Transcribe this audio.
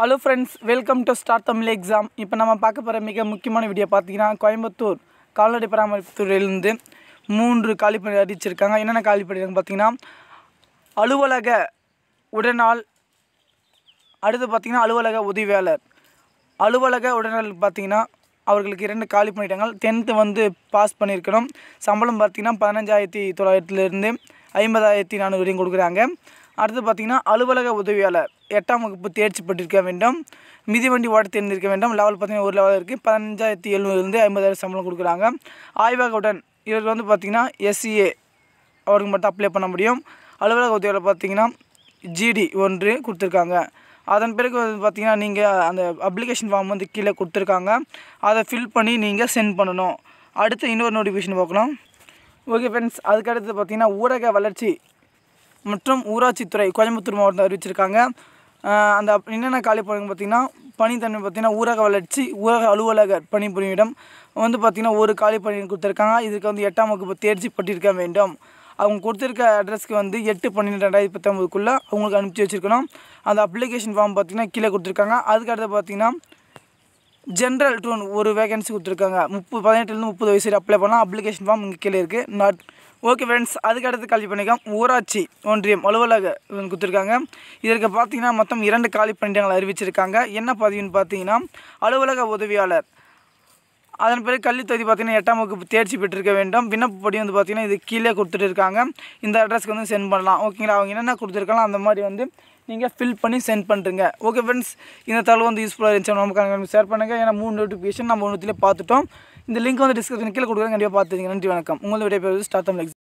hello friends welcome to start Tamil exam இப்போ நம்ம பார்க்க போகிற மிக முக்கியமான வீடியோ பார்த்தீங்கன்னா கோயம்புத்தூர் கால்நடை பராமரிப்பு மூன்று காலிப்பணி அறிவிச்சிருக்காங்க என்னென்ன காலிப்பணின்னு பார்த்தீங்கன்னா அலுவலக உடனால் அடுத்து பார்த்திங்கன்னா அலுவலக உதவியாளர் அலுவலக உடனால் பார்த்திங்கன்னா அவர்களுக்கு இரண்டு காலி பண்ணிட்டாங்கள் டென்த்து வந்து பாஸ் பண்ணியிருக்கணும் சம்பளம் பார்த்திங்கன்னா பதினஞ்சாயிரத்தி தொள்ளாயிரத்துலேருந்து ஐம்பதாயிரத்தி நானூறு வரையும் கொடுக்குறாங்க அடுத்து பார்த்திங்கன்னா அலுவலக உதவியாளர் எட்டாம் வகுப்பு தேர்ச்சி பெற்றிருக்க வேண்டும் மிதிவண்டி ஓட்ட தேர்ந்திருக்க வேண்டும் லெவல் பார்த்திங்கன்னா ஒரு லெவல் இருக்குது பதினஞ்சாயிரத்தி எழுநூறுலேருந்து ஐம்பதாயிரம் சம்பளம் கொடுக்குறாங்க ஆய்வகவுடன் இவர்கள் வந்து பார்த்திங்கன்னா எஸ்சிஏ e அவருக்கு மட்டும் அப்ளை பண்ண முடியும் அலுவலக உதவியாளர் பார்த்திங்கன்னா ஜிடி ஒன்று கொடுத்துருக்காங்க அதன் பிறகு வந்து பார்த்திங்கன்னா நீங்கள் அந்த அப்ளிகேஷன் ஃபார்ம் வந்து கீழே கொடுத்துருக்காங்க அதை ஃபில் பண்ணி நீங்கள் சென்ட் பண்ணணும் அடுத்து இன்னொரு நோட்டிஃபிகேஷன் பார்க்கணும் ஓகே ஃப்ரெண்ட்ஸ் அதுக்கடுத்து பார்த்திங்கன்னா ஊரக வளர்ச்சி மற்றும் ஊராட்சித்துறை கோயம்புத்தூர் மாவட்டம் அறிவிச்சிருக்காங்க அந்த என்னென்ன காலி பணிகள் பார்த்திங்கன்னா பணித்தன்மை பார்த்திங்கன்னா ஊரக வளர்ச்சி ஊரக அலுவலகர் பணிபுரியிடம் வந்து பார்த்திங்கன்னா ஒரு காலி கொடுத்துருக்காங்க இதுக்கு வந்து எட்டாம் வகுப்பு தேர்ச்சி பட்டிருக்க வேண்டும் அவங்க கொடுத்துருக்க அட்ரஸ்க்கு வந்து எட்டு பன்னெண்டு ரெண்டாயிரத்தி பத்தொம்பதுக்குள்ளே அவங்களுக்கு அனுப்பிச்சி வச்சுருக்கணும் அந்த அப்ளிகேஷன் ஃபார்ம் பார்த்திங்கன்னா கீழே கொடுத்துருக்காங்க அதுக்கடுத்து பார்த்திங்கன்னா ஜென்ரல் டூன் ஒரு வேகன்சி கொடுத்துருக்காங்க முப்பது பதினெட்டுலேருந்து முப்பது வயசு வரை அப்ளை பண்ணால் அப்ளிகேஷன் ஃபார்ம் இங்கே கீழே இருக்குது நாட் ஓகே ஃப்ரெண்ட்ஸ் அதுக்கடுத்து காலி பண்ணிக்கலாம் ஊராட்சி ஒன்றியம் அலுவலக கொடுத்துருக்காங்க இதற்கு பார்த்தீங்கன்னா மொத்தம் இரண்டு காலி பணியிடங்கள் அறிவிச்சிருக்காங்க என்ன பதவின்னு பார்த்தீங்கன்னா அலுவலக உதவியாளர் அதன் பிறகு கல்வி தொகுதி பார்த்திங்கன்னா எட்டாம் வகுப்பு தேர்ச்சி பெற்றிருக்க வேண்டும் விண்ணப்பப்படி வந்து பார்த்திங்கன்னா இது கீழே கொடுத்துட்டு இருக்காங்க இந்த அட்ரஸ்க்கு வந்து சென்ட் பண்ணலாம் ஓகேங்களா அவங்க என்னென்ன கொடுத்துருக்கலாம் அந்த மாதிரி வந்து நீங்கள் ஃபில் பண்ணி சென்ட் பண்ணுறீங்க ஓகே ஃப்ரெண்ட்ஸ் இந்த தகவல் வந்து யூஸ்ஃபுல்லாக இருந்துச்சு நமக்கு ஷேர் பண்ணுங்கள் ஏன்னா மூணு நோட்டிஃபிகேஷன் நம்ம ஒன்றுத்திலே பார்த்துட்டோம் இந்த லிங்க் வந்து டிஸ்கிரிப்ஷன் கீழே கொடுக்குறேன் கண்டிப்பாக பார்த்துருங்க நன்றி வணக்கம் உங்களோட விடைய ஸ்டார்ட் லைக்